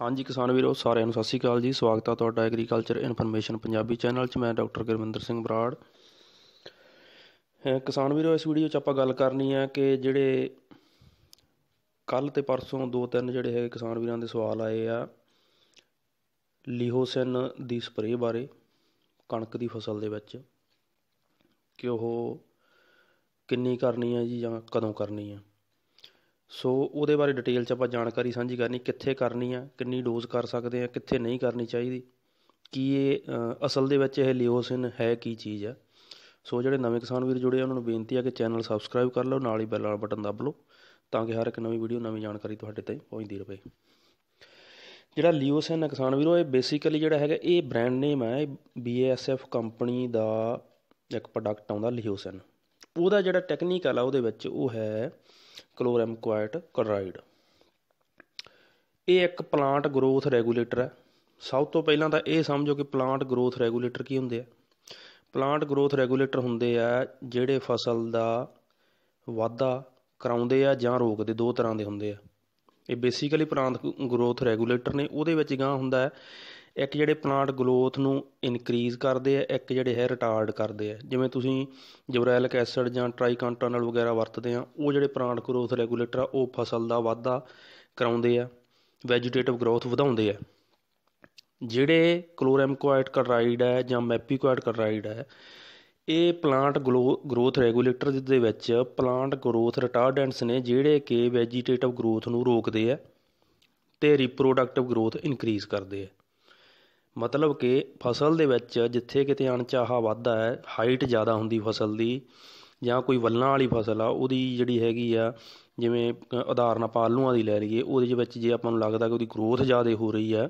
ਹਾਂਜੀ ਕਿਸਾਨ ਵੀਰੋ ਸਾਰਿਆਂ ਨੂੰ ਸਤਿ ਸ਼੍ਰੀ ਅਕਾਲ ਜੀ ਸਵਾਗਤ ਹੈ ਤੁਹਾਡਾ ਐਗਰੀਕਲਚਰ ਇਨਫੋਰਮੇਸ਼ਨ ਪੰਜਾਬੀ ਚੈਨਲ 'ਚ ਮੈਂ ਡਾਕਟਰ ਗੁਰਵਿੰਦਰ ਸਿੰਘ ਬਰਾੜ ਕਿਸਾਨ ਵੀਰੋ ਇਸ ਵੀਡੀਓ 'ਚ ਆਪਾਂ ਗੱਲ ਕਰਨੀ ਹੈ ਕਿ ਜਿਹੜੇ ਕੱਲ ਤੇ ਪਰਸੋਂ ਦੋ ਤਿੰਨ ਜਿਹੜੇ ਹੈ ਕਿਸਾਨ ਵੀਰਾਂ ਦੇ ਸਵਾਲ ਆਏ ਆ ਲੀਹੋਸਿਨ ਦੀ ਸਪਰੇਅ ਬਾਰੇ ਕਣਕ ਦੀ ਫਸਲ ਦੇ ਵਿੱਚ ਕਿ ਉਹ ਕਿੰਨੀ ਕਰਨੀ ਹੈ ਜੀ ਜਾਂ ਕਦੋਂ ਕਰਨੀ ਹੈ ਸੋ ਉਹਦੇ ਬਾਰੇ ਡਿਟੇਲ 'ਚ ਆਪਾਂ ਜਾਣਕਾਰੀ ਸਾਂਝੀ ਕਰਨੀ ਕਿੱਥੇ ਕਰਨੀ ਆ ਕਿੰਨੀ ਡੋਜ਼ ਕਰ ਸਕਦੇ ਆ ਕਿੱਥੇ ਨਹੀਂ ਕਰਨੀ ਚਾਹੀਦੀ ਕੀ ਇਹ ਅਸਲ ਦੇ ਵਿੱਚ ਇਹ ਲਿਓਸਿਨ ਹੈ ਕੀ ਚੀਜ਼ ਆ ਸੋ ਜਿਹੜੇ ਨਵੇਂ ਕਿਸਾਨ ਵੀਰ ਜੁੜੇ ਆ ਉਹਨਾਂ ਨੂੰ ਬੇਨਤੀ ਆ ਕਿ ਚੈਨਲ ਸਬਸਕ੍ਰਾਈਬ ਕਰ ਲਓ ਨਾਲ ਹੀ ਬੈਲ ਵਾਲਾ ਬਟਨ ਦੱਬ ਲਓ ਤਾਂ ਕਿ ਹਰ ਇੱਕ ਨਵੀਂ ਵੀਡੀਓ ਨਵੀਂ ਜਾਣਕਾਰੀ ਤੁਹਾਡੇ ਤੱਕ ਪਹੁੰਚਦੀ ਰਹੇ ਜਿਹੜਾ ਲਿਓਸਿਨ ਹੈ ਕਿਸਾਨ ਵੀਰੋ ਇਹ ਬੇਸਿਕਲੀ ਜਿਹੜਾ ਹੈਗਾ ਇਹ ਬ੍ਰਾਂਡ ਨੇਮ ਹੈ ਇਹ BASF ਕੰਪਨੀ ਦਾ ਇੱਕ ਪ੍ਰੋਡਕਟ ਆਉਂਦਾ ਲਿਓਸਿਨ ਉਹਦਾ ਜਿਹੜਾ ਟੈਕਨੀਕਲ ਆ ਉਹਦੇ ਵਿੱਚ ਉਹ ਹੈ ਕਲੋਰਮ ਕੁਆਇਟ ਕਲੋਰਾਈਡ ਇਹ ਇੱਕ ਪਲਾਂਟ ਗਰੋਥ ਰੈਗੂਲੇਟਰ ਹੈ ਸਭ ਤੋਂ ਪਹਿਲਾਂ ਤਾਂ ਇਹ ਸਮਝੋ ਕਿ ਪਲਾਂਟ ਗਰੋਥ ਰੈਗੂਲੇਟਰ ਕੀ ਹੁੰਦੇ ਆ ਪਲਾਂਟ ਗਰੋਥ ਰੈਗੂਲੇਟਰ ਹੁੰਦੇ ਆ ਜਿਹੜੇ ਫਸਲ ਦਾ ਵਾਧਾ ਕਰਾਉਂਦੇ ਆ ਜਾਂ ਰੋਕਦੇ ਦੋ ਤਰ੍ਹਾਂ ਦੇ ਹੁੰਦੇ ਆ ਇਹ ਬੇਸਿਕਲੀ ਪਲਾਂਟ ਗਰੋਥ ਰੈਗੂਲੇਟਰ ਨੇ ਉਹਦੇ ਵਿੱਚ ਗਾਂ ਹੁੰਦਾ ਹੈ ਇੱਕ ਜਿਹੜੇ ਪਲਾਂਟ ਗਲੋਥ ਨੂੰ ਇਨਕਰੀਜ਼ ਕਰਦੇ ਆ ਇੱਕ ਜਿਹੜੇ ਹੈ ਰਿਟਾਰਡ ਕਰਦੇ ਆ ਜਿਵੇਂ ਤੁਸੀਂ ਜਿਬਰੈਲਿਕ ਐਸਿਡ ਜਾਂ ਟ੍ਰਾਈਕਾਂਟਨਲ ਵਗੈਰਾ ਵਰਤਦੇ ਆ ਉਹ ਜਿਹੜੇ ਪਲਾਂਟ ਗਰੋਥ ਰੈਗੂਲੇਟਰ ਆ ਉਹ ਫਸਲ ਦਾ ਵਾਧਾ ਕਰਾਉਂਦੇ ਆ ਵੈਜੀਟੇਟਿਵ ਗਰੋਥ ਵਧਾਉਂਦੇ ਆ ਜਿਹੜੇ ਕਲੋਰੈਮਕੋਆਇਟ ਕਲਰਾਈਡ ਹੈ ਜਾਂ ਮੈਪੀਕੋਆਇਟ ਕਲਰਾਈਡ ਹੈ ਇਹ ਪਲਾਂਟ ਗਰੋਥ ਰੈਗੂਲੇਟਰ ਦੇ ਵਿੱਚ ਪਲਾਂਟ ਗਰੋਥ ਰਿਟਾਰਡੈਂਟਸ ਨੇ ਜਿਹੜੇ ਕਿ ਵੈਜੀਟੇਟਿਵ ਗਰੋਥ ਨੂੰ ਰੋਕਦੇ ਆ ਤੇ ਰੀਪਰੋਡਕਟਿਵ ਗਰੋਥ ਇਨਕਰੀਜ਼ ਕਰਦੇ ਆ ਮਤਲਬ ਕਿ ਫਸਲ ਦੇ ਵਿੱਚ ਜਿੱਥੇ ਕਿਤੇ ਅਣਚਾਹਾ ਵਾਧਾ ਹੈ ਹਾਈਟ ਜ਼ਿਆਦਾ ਹੁੰਦੀ ਫਸਲ ਦੀ ਜਾਂ ਕੋਈ ਵੱਲਾਂ ਵਾਲੀ ਫਸਲ ਆ ਉਹਦੀ ਜਿਹੜੀ ਹੈਗੀ ਆ ਜਿਵੇਂ ਉਦਾਹਰਨ ਆਪਾਂ ਆਲੂਆਂ ਦੀ ਲੈ ਲਈਏ ਉਹਦੇ ਵਿੱਚ ਜੇ ਆਪਾਂ ਨੂੰ ਲੱਗਦਾ ਕਿ ਉਹਦੀ ਗਰੋਥ ਜ਼ਿਆਦਾ ਹੋ ਰਹੀ ਆ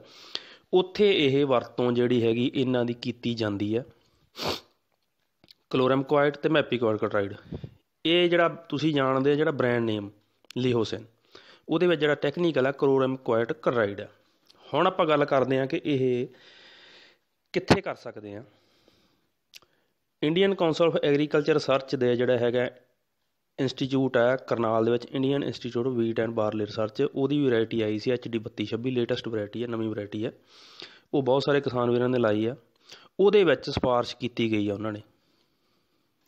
ਉੱਥੇ ਇਹ ਵਰਤੋਂ ਜਿਹੜੀ ਹੈਗੀ ਇਹਨਾਂ ਦੀ ਕੀਤੀ ਜਾਂਦੀ ਆ ਕਲੋਰਮਕੁਆਇਟ ਤੇ ਮੈਪੀਕੋਇਡ ਇਹ ਜਿਹੜਾ ਤੁਸੀਂ ਜਾਣਦੇ ਆ ਜਿਹੜਾ ਬ੍ਰਾਂਡ ਨੇਮ ਲੀਹੋਸਨ ਉਹਦੇ ਵਿੱਚ ਜਿਹੜਾ ਟੈਕਨੀਕਲ ਆ ਕਲੋਰਮਕੁਆਇਟ ਕਲੋਰਾਈਡ ਹੁਣ ਆਪਾਂ ਗੱਲ ਕਰਦੇ ਆ ਕਿ ਇਹ ਕਿੱਥੇ ਕਰ ਸਕਦੇ ਆ Indian council of agriculture research ਦੇ ਜਿਹੜਾ ਹੈਗਾ ਇੰਸਟੀਚਿਊਟ ਹੈ ਕਰਨਾਲ ਦੇ ਵਿੱਚ Indian institute wheat and barley research ਉਹਦੀ ਵੀ ਵੈਰਾਈਟੀ ਆਈ ਸੀ ਐਚਡੀ 3226 ਲੇਟੈਸਟ ਵੈਰਾਈਟੀ ਹੈ ਨਵੀਂ ਵੈਰਾਈਟੀ ਹੈ ਉਹ ਬਹੁਤ ਸਾਰੇ ਕਿਸਾਨ ਵੀਰਾਂ ਨੇ ਲਾਈ ਆ ਉਹਦੇ ਵਿੱਚ ਸਿਫਾਰਿਸ਼ ਕੀਤੀ ਗਈ ਆ ਉਹਨਾਂ ਨੇ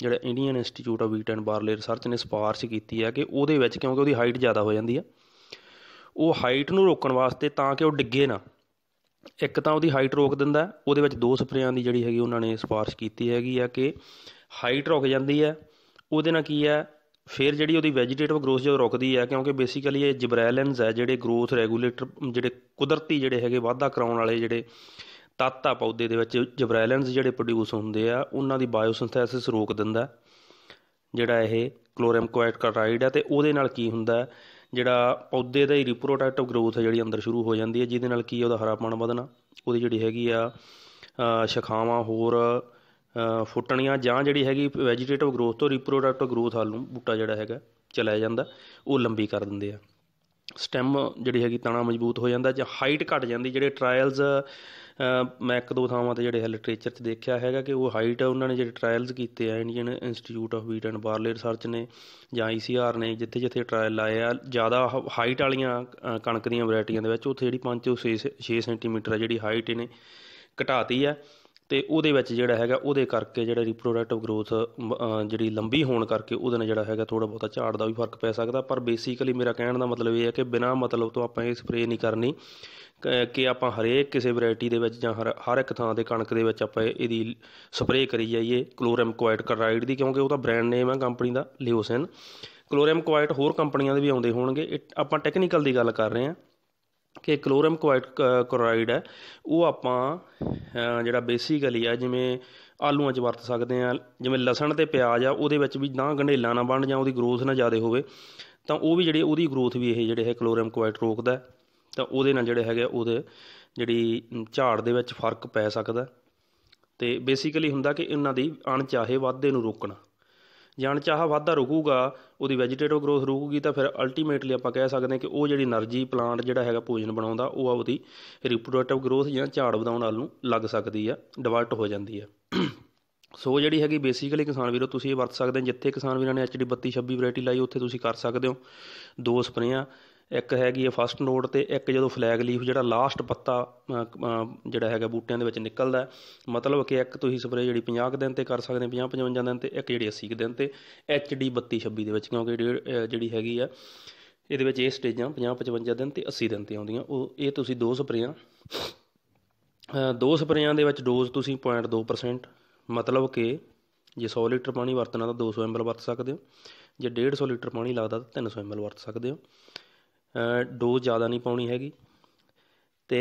ਜਿਹੜਾ Indian institute of wheat and barley research ਨੇ ਸਿਫਾਰਿਸ਼ ਕੀਤੀ ਆ ਕਿ ਉਹਦੇ ਵਿੱਚ ਕਿਉਂਕਿ ਉਹਦੀ ਹਾਈਟ ਜ਼ਿਆਦਾ ਹੋ ਜਾਂਦੀ ਆ ਉਹ ਹਾਈਟ ਨੂੰ ਰੋਕਣ ਵਾਸਤੇ ਤਾਂ ਕਿ ਉਹ ਡਿੱਗੇ ਨਾ ਇੱਕ ਤਾਂ ਉਹਦੀ ਹਾਈਟ ਰੋਕ ਦਿੰਦਾ ਉਹਦੇ ਵਿੱਚ ਦੋ ਸਪਰੇਆਂ ਦੀ ਜਿਹੜੀ ਹੈਗੀ ਉਹਨਾਂ ਨੇ ਸਿਫਾਰਿਸ਼ ਕੀਤੀ ਹੈਗੀ ਆ ਕਿ ਹਾਈਟ ਰੁਕ ਜਾਂਦੀ ਹੈ ਉਹਦੇ ਨਾਲ ਕੀ ਹੈ ਫਿਰ ਜਿਹੜੀ ਉਹਦੀ ਵੈਜੀਟੇਟਿਵ ਗਰੋਥ ਜੋ ਰੁਕਦੀ ਹੈ ਕਿਉਂਕਿ ਬੇਸਿਕਲੀ ਇਹ ਜਿਬਰੈਲਿਨਸ ਹੈ ਜਿਹੜੇ ਗਰੋਥ ਰੈਗੂਲੇਟਰ ਜਿਹੜੇ ਕੁਦਰਤੀ ਜਿਹੜੇ ਹੈਗੇ ਵਾਧਾ ਕਰਾਉਣ ਵਾਲੇ ਜਿਹੜੇ ਤੱਤ ਆ ਪੌਦੇ ਦੇ ਵਿੱਚ ਜਿਬਰੈਲਿਨਸ ਜਿਹੜੇ ਪ੍ਰੋਡਿਊਸ ਹੁੰਦੇ ਆ ਉਹਨਾਂ ਦੀ ਬਾਇਓਸਿੰਥੈਸਿਸ ਰੋਕ ਦਿੰਦਾ ਜਿਹੜਾ ਇਹ ਕਲੋਰਮ ਕੁਆਇਟ ਕਾਰਾਈਡ ਆ ਤੇ ਉਹਦੇ ਨਾਲ ਕੀ ਹੁੰਦਾ ਜਿਹੜਾ ਪੌਦੇ ਦਾ ਹੀ ਰੀਪਰੋਡਕਟਿਵ ਗਰੋਥ ਹੈ ਜਿਹੜੀ ਅੰਦਰ ਸ਼ੁਰੂ ਹੋ ਜਾਂਦੀ ਹੈ ਜਿਹਦੇ ਨਾਲ ਕੀ ਉਹਦਾ ਹਰਾਪਣ ਵਧਣਾ ਉਹਦੀ ਜਿਹੜੀ ਹੈਗੀ ਆ ਸ਼ਖਾਵਾਂ ਹੋਰ ਫੁੱਟਣੀਆਂ ਜਾਂ ਜਿਹੜੀ ਹੈਗੀ ਵੈਜੀਟੇਟਿਵ ਗਰੋਥ ਤੋਂ ਰੀਪਰੋਡਕਟਿਵ ਗਰੋਥ ਹਾਲ ਨੂੰ ਬੂਟਾ ਜਿਹੜਾ ਹੈਗਾ ਚਲਾਇਆ ਜਾਂਦਾ ਉਹ ਲੰਬੀ ਕਰ ਦਿੰਦੇ ਆ ਸਟੈਮ ਜਿਹੜੀ ਹੈਗੀ ਤਣਾ ਮਜ਼ਬੂਤ ਹੋ ਜਾਂਦਾ ਜਾਂ ਹਾਈਟ ਘਟ ਜਾਂਦੀ ਜਿਹੜੇ ਟ੍ਰਾਇਲਸ ਮੈਂ ਇੱਕ ਦੋ ਥਾਵਾਂ ਤੇ ਜਿਹੜੇ ਹੈ ਲਿਟਰੇਚਰ 'ਚ ਦੇਖਿਆ ਹੈਗਾ ਕਿ ਉਹ ਹਾਈਟ ਉਹਨਾਂ ਨੇ ਜਿਹੜੇ ਟ੍ਰਾਇਲਸ ਕੀਤੇ ਆ Indian institute of wheat and barley research ਨੇ ਜਾਂ ICR e ਨੇ ਜਿੱਥੇ ਜਿੱਥੇ ਟ੍ਰਾਇਲ ਲਾਏ ਆ ਜ਼ਿਆਦਾ ਹਾਈਟ ਵਾਲੀਆਂ ਕਣਕ ਦੀਆਂ ਵੈਰਾਈਟੀਆਂ ਦੇ ਵਿੱਚ ਉੱਥੇ ਜਿਹੜੀ 5 ਤੋਂ 6 6 ਸੈਂਟੀਮੀਟਰ ਆ ਜਿਹੜੀ ਹਾਈਟ ਇਹਨੇ ਘਟਾਤੀ ਆ ਤੇ ਉਹਦੇ ਵਿੱਚ ਜਿਹੜਾ ਹੈਗਾ ਉਹਦੇ ਕਰਕੇ ਜਿਹੜਾ ਰੀਪਰੋਡਕਟਿਵ ਗਰੋਥ ਜਿਹੜੀ ਲੰਬੀ ਹੋਣ ਕਰਕੇ ਉਹਦੇ ਨਾਲ ਜਿਹੜਾ ਹੈਗਾ ਥੋੜਾ ਬਹੁਤਾ ਝਾੜ ਦਾ ਵੀ ਫਰਕ ਪੈ ਸਕਦਾ ਪਰ ਬੇਸਿਕਲੀ ਮੇਰਾ ਕਹਿਣ ਦਾ ਮਤਲਬ ਇਹ ਹੈ ਕਿ ਬਿਨਾ ਮਤਲਬ ਤੋਂ ਆਪਾਂ ਇਹ ਸਪਰੇ ਨਹੀਂ ਕਰਨੀ ਕਿ ਆਪਾਂ ਹਰੇਕ ਕਿਸੇ ਵੈਰਾਈਟੀ ਦੇ ਵਿੱਚ ਜਾਂ ਹਰ ਹਰ ਇੱਕ ਥਾਂ ਦੇ ਕਣਕ ਦੇ ਵਿੱਚ ਆਪਾਂ ਇਹਦੀ ਸਪਰੇ ਕਰੀ ਜਾਈਏ ਕਲੋਰਮ ਕੁਆਇਟ ਕਰਾਈਡ ਦੀ ਕਿਉਂਕਿ ਉਹ ਤਾਂ ਬ੍ਰਾਂਡ ਨੇਮ ਹੈ ਕੰਪਨੀ ਦਾ ਲਿਓਸਨ ਕਲੋਰਮ ਕੁਆਇਟ ਹੋਰ ਕੰਪਨੀਆਂ ਦੇ ਵੀ ਆਉਂਦੇ ਹੋਣਗੇ ਆਪਾਂ ਟੈਕਨੀਕਲ ਦੀ ਗੱਲ ਕਰ ਰਹੇ ਹਾਂ ਕਿ ਕਲੋਰਮ ਕਲੋਰਾਈਡ ਹੈ ਉਹ ਆਪਾਂ ਜਿਹੜਾ ਬੇਸਿਕਲੀ ਆ ਜਿਵੇਂ ਆਲੂਆਂ 'ਚ ਵਰਤ ਸਕਦੇ ਆ ਜਿਵੇਂ ਲਸਣ ਤੇ ਪਿਆਜ਼ ਆ ਉਹਦੇ ਵਿੱਚ ਵੀ ਨਾ ਗੰਢੇਲਾ ਨਾ ਬਣ ਜਾਂ ਉਹਦੀ ਗਰੋਥ ਨਾ ਜ਼ਿਆਦਾ ਹੋਵੇ ਤਾਂ ਉਹ ਵੀ ਜਿਹੜੀ ਉਹਦੀ ਗਰੋਥ ਵੀ ਇਹ ਜਿਹੜੇ ਹੈ ਕਲੋਰਮ ਕੋਆਇਟ ਰੋਕਦਾ ਤਾਂ ਉਹਦੇ ਨਾਲ ਜਿਹੜੇ ਹੈਗੇ ਉਹਦੇ ਜਿਹੜੀ ਝਾੜ ਦੇ ਵਿੱਚ ਫਰਕ ਪੈ ਸਕਦਾ ਤੇ ਬੇਸਿਕਲੀ ਹੁੰਦਾ ਕਿ ਇਹਨਾਂ ਦੀ ਅਣਚਾਹੇ ਵਾਧੇ ਨੂੰ ਰੋਕਣਾ ਜਣ ਚਾਹ ਵਾਧਾ ਰੁਕੂਗਾ ਉਹਦੀ ਵੈਜੀਟੇਟਿਵ ਗਰੋਥ ਰੁਕੂਗੀ ਤਾਂ ਫਿਰ ਅਲਟੀਮੇਟਲੀ ਆਪਾਂ ਕਹਿ ਸਕਦੇ ਹਾਂ ਕਿ ਉਹ ਜਿਹੜੀ એનર્ਜੀ ਪਲਾਂਟ ਜਿਹੜਾ ਹੈਗਾ ਭੋਜਨ ਬਣਾਉਂਦਾ ਉਹ ਆ ਉਹਦੀ ਰਿਪਰੋਡਕਟਿਵ ਗਰੋਥ ਜਾਂ ਝਾੜ ਵਧਾਉਣ ਵਾਲ ਨੂੰ ਲੱਗ ਸਕਦੀ ਆ ਡਿਵਰਟ ਹੋ ਜਾਂਦੀ ਆ ਸੋ ਜਿਹੜੀ ਹੈਗੀ ਬੇਸਿਕਲੀ ਕਿਸਾਨ ਵੀਰੋ ਤੁਸੀਂ ਇਹ ਵਰਤ ਸਕਦੇ ਜਿੱਥੇ ਕਿਸਾਨ ਵੀਰਾਂ ਨੇ ਐਚਡੀ 3226 ਵੈਰਾਈਟੀ ਲਾਈ ਉੱਥੇ ਤੁਸੀਂ ਕਰ ਸਕਦੇ ਹੋ ਦੋ ਸਪਰੇਆਂ ਇੱਕ ਹੈਗੀ ਹੈ ਫਸਟ ਨੋਟ ਤੇ ਇੱਕ ਜਦੋਂ ਫਲੈਗ ਲੀਫ ਜਿਹੜਾ ਲਾਸਟ ਪੱਤਾ ਜਿਹੜਾ ਹੈਗਾ ਬੂਟਿਆਂ ਦੇ ਵਿੱਚ ਨਿਕਲਦਾ ਮਤਲਬ ਕਿ ਇੱਕ ਤੁਸੀਂ ਸਪਰੇ ਜਿਹੜੀ 50 ਦਿਨ ਤੇ ਕਰ ਸਕਦੇ 50 55 ਦਿਨ ਤੇ ਇੱਕ ਜਿਹੜੀ 80 ਦਿਨ ਤੇ ਐਚ ਡੀ 32 26 ਦੇ ਵਿੱਚ ਕਿਉਂਕਿ ਜਿਹੜੀ ਹੈਗੀ ਆ ਇਹਦੇ ਵਿੱਚ ਇਹ ਸਟੇਜਾਂ 50 55 ਦਿਨ ਤੇ 80 ਦਿਨ ਤੇ ਆਉਂਦੀਆਂ ਉਹ ਇਹ ਤੁਸੀਂ ਦੋ ਸਪਰੇਆਂ ਦੋ ਸਪਰੇਆਂ ਦੇ ਵਿੱਚ ਡੋਜ਼ ਤੁਸੀਂ 0.2% ਮਤਲਬ ਕਿ ਜੇ 100 ਲੀਟਰ ਪਾਣੀ ਵਰਤਣਾ ਤਾਂ 200 ਐਮਐਲ ਵਰਤ ਸਕਦੇ ਹੋ ਜੇ 150 ਲੀਟਰ ਪਾਣੀ ਲੱਗਦਾ ਤਾਂ 300 ਐਮਐਲ ਵਰਤ ਸਕਦੇ ਹੋ ਡੋਜ਼ ਜ਼ਿਆਦਾ ਨਹੀਂ ਪਾਉਣੀ ਹੈਗੀ ਤੇ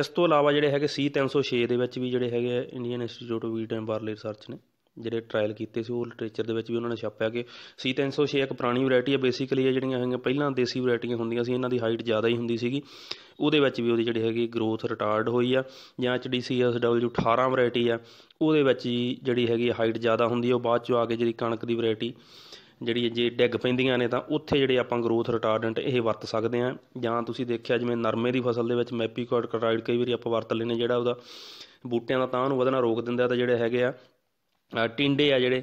ਇਸ ਤੋਂ ਇਲਾਵਾ ਜਿਹੜੇ ਹੈਗੇ ਸੀ 306 ਦੇ ਵਿੱਚ ਵੀ ਜਿਹੜੇ ਹੈਗੇ Indian institute of wheat and barley research ਨੇ ਜਿਹੜੇ ਟ੍ਰਾਇਲ ਕੀਤੇ ਸੀ ਉਹ ਲਿਟਰੇਚਰ ਦੇ ਵਿੱਚ ਵੀ ਉਹਨਾਂ ਨੇ ਛਾਪਿਆ ਕਿ ਸੀ 306 ਇੱਕ ਪੁਰਾਣੀ ਵੈਰਾਈਟੀ ਹੈ ਬੇਸਿਕਲੀ ਇਹ ਜਿਹੜੀਆਂ ਹੈਗੀਆਂ ਪਹਿਲਾਂ ਦੇਸੀ ਵੈਰਾਈਟੀਆਂ ਹੁੰਦੀਆਂ ਸੀ ਇਹਨਾਂ ਦੀ ਹਾਈਟ ਜ਼ਿਆਦਾ ਹੀ ਹੁੰਦੀ ਸੀਗੀ ਉਹਦੇ ਵਿੱਚ ਵੀ ਉਹਦੀ ਜਿਹੜੀ ਹੈਗੀ ਗਰੋਥ ਰਿਟਾਰਡ ਹੋਈ ਆ ਜਾਂ HDCSW 18 ਵੈਰਾਈਟੀ ਆ ਉਹਦੇ ਵਿੱਚ ਜਿਹੜੀ ਹੈਗੀ ਹਾਈਟ ਜ਼ਿਆਦਾ ਹੁੰਦੀ ਆ ਉਹ ਬਾਅਦ ਚੋਂ ਆ ਕੇ ਜਿਹੜੀ ਕਣਕ ਦੀ ਵੈਰਾਈਟੀ ਜਿਹੜੀ ਜੇ ਡਿੱਗ ਪੈਂਦੀਆਂ ਨੇ ਤਾਂ ਉੱਥੇ ਜਿਹੜੇ ਆਪਾਂ ਗਰੋਥ ਰਿਟਾਰਡੈਂਟ ਇਹ ਵਰਤ ਸਕਦੇ ਆ ਜਾਂ ਤੁਸੀਂ ਦੇਖਿਆ ਜਿਵੇਂ ਨਰਮੇ ਦੀ ਫਸਲ ਦੇ ਵਿੱਚ ਮੈਪੀਕੋਡ ਕਟਾਇਡ ਕਈ ਵਾਰੀ ਆਪਾਂ ਵਰਤ ਲੈਨੇ ਜਿਹੜਾ ਉਹਦਾ ਬੂਟਿਆਂ ਦਾ ਤਾਂ ਉਹਨੂੰ ਵਧਣਾ ਰੋਕ ਦਿੰਦਾ ਤਾਂ ਜਿਹੜੇ ਹੈਗੇ ਆ ਟਿੰਡੇ ਆ ਜਿਹੜੇ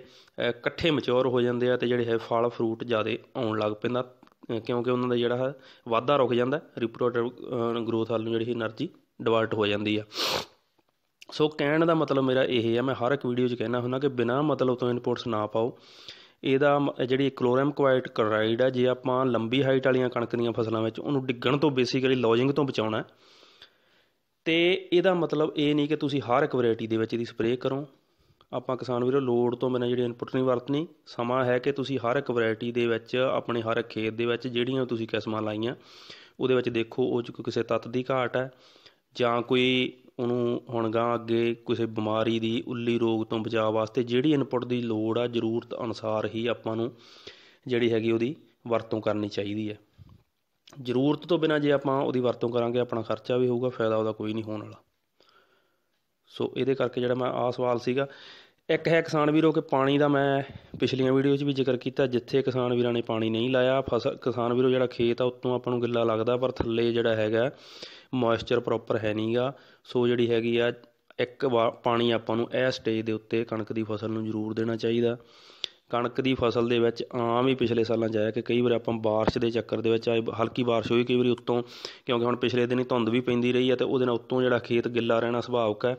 ਇਕੱਠੇ ਮਚੌਰ ਹੋ ਜਾਂਦੇ ਆ ਤੇ ਜਿਹੜੇ ਹੈ ਫਲ ਫਰੂਟ ਜ਼ਿਆਦਾ ਆਉਣ ਲੱਗ ਪੈਂਦਾ ਕਿਉਂਕਿ ਉਹਨਾਂ ਦਾ ਜਿਹੜਾ ਹੈ ਵਾਧਾ ਰੁਕ ਜਾਂਦਾ ਰਿਪਰੋਡਕਟਿਵ ਗਰੋਥ ਹਾਲ ਨੂੰ ਜਿਹੜੀ એનર્ਜੀ ਡਿਵਰਟ ਹੋ ਜਾਂਦੀ ਆ ਸੋ ਕਹਿਣ ਦਾ ਮਤਲਬ ਮੇਰਾ ਇਹ ਹੈ ਮੈਂ ਹਰ ਇੱਕ ਵੀਡੀਓ 'ਚ ਕਹਿਣਾ ਹੁੰਦਾ ਕਿ ਬਿਨਾ ਮਤਲਬ ਤੋਂ ਇਨਪੁਟਸ ਨਾ ਪਾਓ ਇਹਦਾ ਜਿਹੜੀ ਕਲੋਰਮ ਕੁਆਇਟ ਕਲੋਰਾਈਡ ਆ ਜੇ ਆਪਾਂ ਲੰਬੀ ਹਾਈਟ ਵਾਲੀਆਂ ਕਣਕ ਦੀਆਂ ਫਸਲਾਂ ਵਿੱਚ ਉਹਨੂੰ ਡਿੱਗਣ ਤੋਂ ਬੇਸਿਕਲੀ ਲੌਜਿੰਗ ਤੋਂ ਬਚਾਉਣਾ ਤੇ ਇਹਦਾ ਮਤਲਬ ਇਹ ਨਹੀਂ ਕਿ ਤੁਸੀਂ ਹਰ ਇੱਕ ਵੈਰਾਈਟੀ ਦੇ ਵਿੱਚ ਇਹਦੀ ਸਪਰੇਅ ਕਰੋ ਆਪਾਂ ਕਿਸਾਨ ਵੀਰੋ ਲੋਡ ਤੋਂ ਬਿਨਾਂ ਜਿਹੜੀ ਇਨਪੁਟ ਨਹੀਂ ਵਰਤਣੀ ਸਮਾਂ ਹੈ ਕਿ ਤੁਸੀਂ ਹਰ ਇੱਕ ਵੈਰਾਈਟੀ ਦੇ ਵਿੱਚ ਆਪਣੇ ਹਰ ਖੇਤ ਦੇ ਵਿੱਚ ਜਿਹੜੀਆਂ ਤੁਸੀਂ ਕਿਸਮਾਂ ਲਾਈਆਂ ਉਹਦੇ ਵਿੱਚ ਦੇਖੋ ਉਹ ਚ ਕਿਸੇ ਤੱਤ ਦੀ ਘਾਟ ਹੈ ਜਾਂ ਕੋਈ ਉਹਨੂੰ ਹੁਣ ਗਾਂ ਅੱਗੇ ਕਿਸੇ ਬਿਮਾਰੀ ਦੀ ਉੱਲੀ ਰੋਗ ਤੋਂ ਬਚਾਅ ਵਾਸਤੇ ਜਿਹੜੀ ਇਨਪੁਟ ਦੀ ਲੋੜ ਆ ਜ਼ਰੂਰਤ ਅਨੁਸਾਰ ਹੀ ਆਪਾਂ ਨੂੰ ਜਿਹੜੀ ਹੈਗੀ ਉਹਦੀ ਵਰਤੋਂ ਕਰਨੀ ਚਾਹੀਦੀ ਹੈ ਜ਼ਰੂਰਤ ਤੋਂ ਬਿਨਾ ਜੇ ਆਪਾਂ ਉਹਦੀ ਵਰਤੋਂ ਕਰਾਂਗੇ ਆਪਣਾ ਖਰਚਾ ਵੀ ਹੋਊਗਾ ਫਾਇਦਾ ਉਹਦਾ ਕੋਈ ਨਹੀਂ ਹੋਣ ਵਾਲਾ ਸੋ ਇਹਦੇ ਕਰਕੇ ਜਿਹੜਾ ਮੈਂ ਆ ਸਵਾਲ ਸੀਗਾ ਇੱਕ ਹੈ ਕਿਸਾਨ ਵੀਰੋ ਕਿ ਪਾਣੀ ਦਾ ਮੈਂ ਪਿਛਲੀਆਂ ਵੀਡੀਓ 'ਚ ਵੀ ਜ਼ਿਕਰ ਕੀਤਾ ਜਿੱਥੇ ਕਿਸਾਨ ਵੀਰਾਂ ਨੇ ਪਾਣੀ ਨਹੀਂ ਲਾਇਆ ਫਸਲ ਕਿਸਾਨ ਵੀਰੋ ਜਿਹੜਾ ਖੇਤ ਆ ਉਤੋਂ ਆਪਾਂ ਨੂੰ ਗਿੱਲਾ ਲੱਗਦਾ ਪਰ ਥੱਲੇ ਜਿਹੜਾ ਹੈਗਾ ਮੋਇਸਚਰ ਪ੍ਰੋਪਰ ਹੈ ਨਹੀਂਗਾ ਸੋ ਜਿਹੜੀ ਹੈਗੀ ਆ ਇੱਕ ਪਾਣੀ ਆਪਾਂ ਨੂੰ ਇਹ ਸਟੇਜ ਦੇ ਉੱਤੇ ਕਣਕ ਦੀ ਫਸਲ ਨੂੰ ਜ਼ਰੂਰ ਦੇਣਾ ਚਾਹੀਦਾ ਕਣਕ ਦੀ ਫਸਲ ਦੇ ਵਿੱਚ ਆਮ ਹੀ ਪਿਛਲੇ ਸਾਲਾਂ 'ਚ ਆਇਆ ਕਿ ਕਈ ਵਾਰ ਆਪਾਂ بارش ਦੇ ਚੱਕਰ ਦੇ ਵਿੱਚ ਆਏ ਹਲਕੀ بارش ਹੋਈ ਕਈ ਵਾਰੀ ਉੱਤੋਂ ਕਿਉਂਕਿ ਹੁਣ ਪਿਛਲੇ ਦਿਨੀ ਧੁੰਦ ਵੀ ਪੈਂਦੀ ਰਹੀ ਹੈ ਤੇ ਉਹਦੇ ਨਾਲ ਉੱਤੋਂ ਜਿਹੜਾ ਖੇਤ ਗਿੱਲਾ ਰਹਿਣਾ ਸੁਭਾਵਕ ਹੈ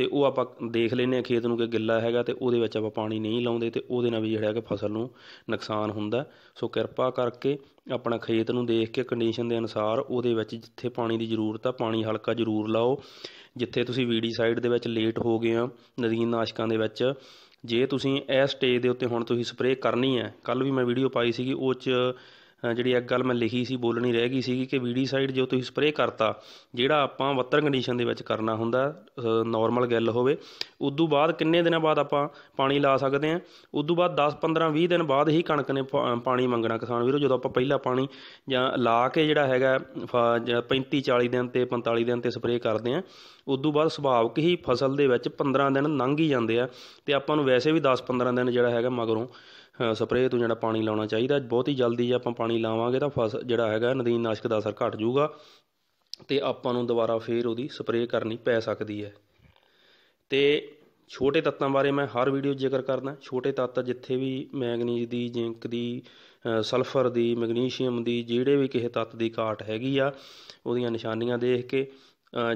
ਤੇ ਉਹ ਆਪਾਂ ਦੇਖ ਲੈਨੇ ਆ ਖੇਤ ਨੂੰ ਕਿ ਗਿੱਲਾ ਹੈਗਾ ਤੇ ਉਹਦੇ ਵਿੱਚ ਆਪਾਂ ਪਾਣੀ ਨਹੀਂ ਲਾਉਂਦੇ ਤੇ ਉਹਦੇ ਨਾਲ ਵੀ ਜਿਹੜਾ ਕਿ ਫਸਲ ਨੂੰ ਨੁਕਸਾਨ ਹੁੰਦਾ ਸੋ ਕਿਰਪਾ ਕਰਕੇ ਆਪਣਾ ਖੇਤ ਨੂੰ ਦੇਖ ਕੇ ਕੰਡੀਸ਼ਨ ਦੇ ਅਨੁਸਾਰ ਉਹਦੇ ਵਿੱਚ ਜਿੱਥੇ ਪਾਣੀ ਦੀ ਜ਼ਰੂਰਤ ਆ ਪਾਣੀ ਹਲਕਾ ਜ਼ਰੂਰ ਲਾਓ ਜਿੱਥੇ ਤੁਸੀਂ ਵੀਡੀ ਸਾਈਡ ਦੇ ਵਿੱਚ ਲੇਟ ਹੋ ਗਏ ਆ ਨਾਸ਼ਕਾਂ ਦੇ ਵਿੱਚ ਜੇ ਤੁਸੀਂ ਇਸ ਸਟੇਜ ਦੇ ਉੱਤੇ ਹੁਣ ਤੁਸੀਂ ਸਪਰੇਅ ਕਰਨੀ ਹੈ ਕੱਲ ਵੀ ਮੈਂ ਵੀਡੀਓ ਪਾਈ ਸੀਗੀ ਉਹ ਚ ਜਿਹੜੀ ਇੱਕ ਗੱਲ ਮੈਂ ਲਿਖੀ ਸੀ ਬੋਲਣੀ ਰਹਿ ਗਈ ਸੀ ਕਿ ਸਾਈਡ ਜੋ ਤੁਸੀਂ ਸਪਰੇਅ ਕਰਤਾ ਜਿਹੜਾ ਆਪਾਂ ਵੱਤਰ ਕੰਡੀਸ਼ਨ ਦੇ ਵਿੱਚ ਕਰਨਾ ਹੁੰਦਾ ਨਾਰਮਲ ਗੱਲ ਹੋਵੇ ਉਸ ਤੋਂ ਬਾਅਦ ਕਿੰਨੇ ਦਿਨਾਂ ਬਾਅਦ ਆਪਾਂ ਪਾਣੀ ਲਾ ਸਕਦੇ ਹਾਂ ਉਸ ਤੋਂ ਬਾਅਦ 10 15 20 ਦਿਨ ਬਾਅਦ ਹੀ ਕਣਕ ਨੇ ਪਾਣੀ ਮੰਗਣਾ ਕਿਸਾਨ ਵੀਰੋ ਜਦੋਂ ਆਪਾਂ ਪਹਿਲਾ ਪਾਣੀ ਜਾਂ ਲਾ ਕੇ ਜਿਹੜਾ ਹੈਗਾ 35 40 ਦਿਨ ਤੇ 45 ਦਿਨ ਤੇ ਸਪਰੇਅ ਕਰਦੇ ਹਾਂ ਉਸ ਤੋਂ ਬਾਅਦ ਸੁਭਾਵਕ ਹੀ ਫਸਲ ਦੇ ਵਿੱਚ 15 ਦਿਨ ਲੰਘ ਹੀ ਜਾਂਦੇ ਆ ਤੇ ਆਪਾਂ ਨੂੰ ਵੈਸੇ ਵੀ 10 15 ਦਿਨ ਜਿਹੜਾ ਹੈਗਾ ਮਗਰੋਂ ਸਪਰੇਅ ਤੋਂ ਜਿਹੜਾ ਪਾਣੀ ਲਾਉਣਾ ਚਾਹੀਦਾ ਬਹੁਤ ਹੀ ਜਲਦੀ ਜੇ ਆਪਾਂ ਪਾਣੀ ਲਾਵਾਂਗੇ ਤਾਂ ਫਸ ਜਿਹੜਾ ਹੈਗਾ ਨਦੀਨ ਨਾਸ਼ਕ ਦਾ ਅਸਰ ਘਟ ਜਾਊਗਾ ਤੇ ਆਪਾਂ ਨੂੰ ਦੁਬਾਰਾ ਫੇਰ ਉਹਦੀ ਸਪਰੇਅ ਕਰਨੀ ਪੈ ਸਕਦੀ ਹੈ ਤੇ ਛੋਟੇ ਤੱਤਾਂ ਬਾਰੇ ਮੈਂ ਹਰ ਵੀਡੀਓ ਜ਼ਿਕਰ ਕਰਦਾ ਛੋਟੇ ਤੱਤ ਜਿੱਥੇ ਵੀ ਮੈਗਨੀਜ਼ ਦੀ ਜ਼ਿੰਕ ਦੀ ਸਲਫਰ ਦੀ ਮੈਗਨੀਸ਼ੀਅਮ ਦੀ ਜਿਹੜੇ ਵੀ ਕਿਸੇ ਤੱਤ ਦੀ ਘਾਟ ਹੈਗੀ ਆ ਉਹਦੀਆਂ ਨਿਸ਼ਾਨੀਆਂ ਦੇਖ ਕੇ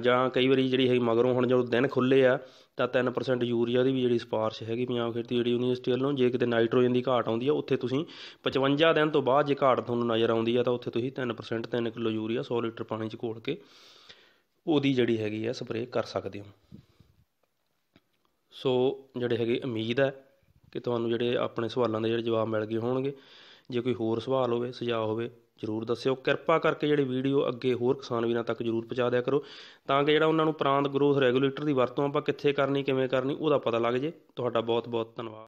ਜਾਂ ਕਈ ਵਾਰੀ ਜਿਹੜੀ ਹੈ ਮਗਰੋਂ ਹੁਣ ਜਦੋਂ ਦਿਨ ਖੁੱਲੇ ਆ ਤਾਂ 3% ਯੂਰੀਆ ਦੀ ਵੀ ਜਿਹੜੀ ਸਿਫਾਰਿਸ਼ ਹੈਗੀ ਪੰਜਾਬ ਖੇਤੀ ਜਿਹੜੀ ਯੂਨੀਵਰਸਿਟੀ ਵੱਲੋਂ ਜੇ ਕਿਤੇ ਨਾਈਟ੍ਰੋਜਨ ਦੀ ਘਾਟ ਆਉਂਦੀ ਆ ਉੱਥੇ ਤੁਸੀਂ 55 ਦਿਨ ਤੋਂ ਬਾਅਦ ਜੇ ਘਾਟ ਤੁਹਾਨੂੰ ਨਜ਼ਰ ਆਉਂਦੀ ਆ ਤਾਂ ਉੱਥੇ ਤੁਸੀਂ 3% 3 ਕਿਲੋ ਯੂਰੀਆ 100 ਲੀਟਰ ਪਾਣੀ 'ਚ ਘੋਲ ਕੇ ਉਹਦੀ ਜਿਹੜੀ ਹੈਗੀ ਆ ਸਪਰੇਅ ਕਰ ਸਕਦੇ ਹੋ ਸੋ ਜਿਹੜੇ ਹੈਗੇ ਉਮੀਦ ਹੈ ਕਿ ਤੁਹਾਨੂੰ ਜਿਹੜੇ ਆਪਣੇ ਸਵਾਲਾਂ ਦੇ ਜਿਹੜੇ ਜਵਾਬ ਮਿਲ ਗਏ ਹੋਣਗੇ ਜੇ ਕੋਈ ਹੋਰ ਸਵਾਲ ਹੋਵੇ ਸੁਝਾਅ ਹੋਵੇ ਜ਼ਰੂਰ ਦੱਸਿਓ ਕਿਰਪਾ ਕਰਕੇ ਜਿਹੜੀ ਵੀਡੀਓ ਅੱਗੇ ਹੋਰ ਕਿਸਾਨ ਵੀਰਾਂ ਤੱਕ ਜ਼ਰੂਰ ਪਹੁੰਚਾ ਦਿਆ ਕਰੋ ਤਾਂ ਕਿ ਜਿਹੜਾ ਉਹਨਾਂ ਨੂੰ ਪ੍ਰਾਂਤ ਗਰੋਥ ਰੈਗੂਲੇਟਰ ਦੀ ਵਰਤੋਂ ਆਪਾਂ ਕਿੱਥੇ ਕਰਨੀ ਕਿਵੇਂ ਕਰਨੀ ਉਹਦਾ ਪਤਾ ਲੱਗ ਜੇ ਤੁਹਾਡਾ ਬਹੁਤ ਬਹੁਤ ਧੰਨਵਾਦ